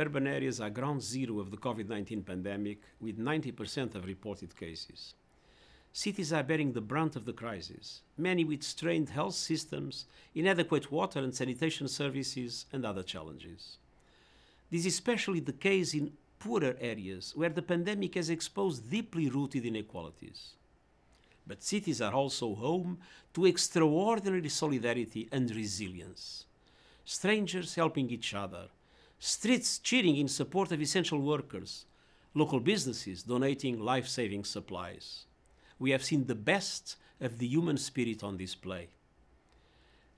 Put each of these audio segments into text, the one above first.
urban areas are ground zero of the COVID 19 pandemic, with 90% of reported cases. Cities are bearing the brunt of the crisis, many with strained health systems, inadequate water and sanitation services, and other challenges. This is especially the case in poorer areas where the pandemic has exposed deeply rooted inequalities. But cities are also home to extraordinary solidarity and resilience. Strangers helping each other, streets cheering in support of essential workers, local businesses donating life saving supplies. We have seen the best of the human spirit on display.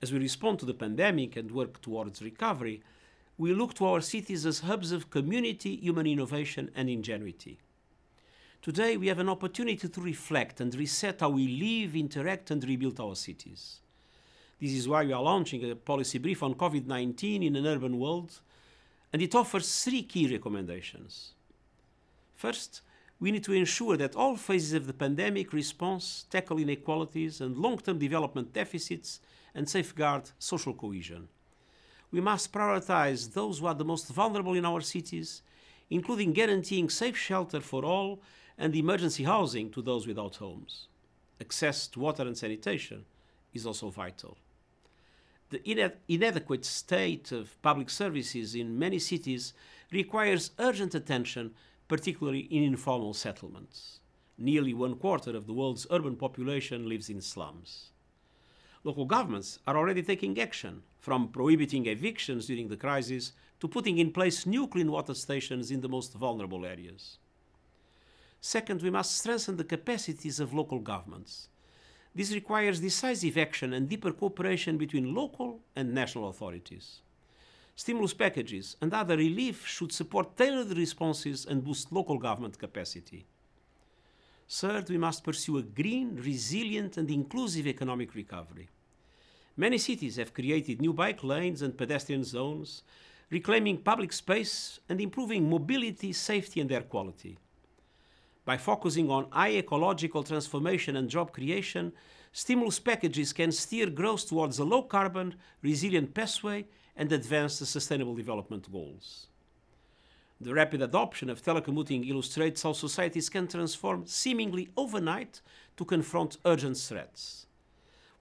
As we respond to the pandemic and work towards recovery, we look to our cities as hubs of community, human innovation, and ingenuity. Today, we have an opportunity to reflect and reset how we live, interact, and rebuild our cities. This is why we are launching a policy brief on COVID 19 in an urban world and it offers three key recommendations. First, we need to ensure that all phases of the pandemic response tackle inequalities and long term development deficits and safeguard social cohesion. We must prioritize those who are the most vulnerable in our cities, including guaranteeing safe shelter for all and emergency housing to those without homes. Access to water and sanitation is also vital. The inadequate state of public services in many cities requires urgent attention, particularly in informal settlements. Nearly one quarter of the world's urban population lives in slums. Local governments are already taking action, from prohibiting evictions during the crisis to putting in place new clean water stations in the most vulnerable areas. Second, we must strengthen the capacities of local governments. This requires decisive action and deeper cooperation between local and national authorities. Stimulus packages and other relief should support tailored responses and boost local government capacity. Third, we must pursue a green, resilient, and inclusive economic recovery. Many cities have created new bike lanes and pedestrian zones, reclaiming public space and improving mobility, safety, and air quality. By focusing on high ecological transformation and job creation, stimulus packages can steer growth towards a low-carbon, resilient pathway and advance the Sustainable Development Goals. The rapid adoption of telecommuting illustrates how societies can transform seemingly overnight to confront urgent threats.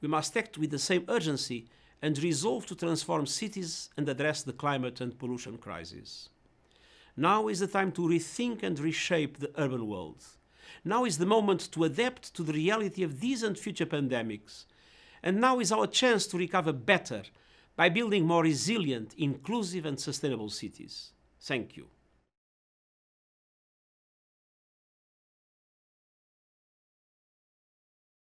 We must act with the same urgency and resolve to transform cities and address the climate and pollution crises. Now is the time to rethink and reshape the urban world. Now is the moment to adapt to the reality of these and future pandemics. And now is our chance to recover better by building more resilient, inclusive and sustainable cities. Thank you.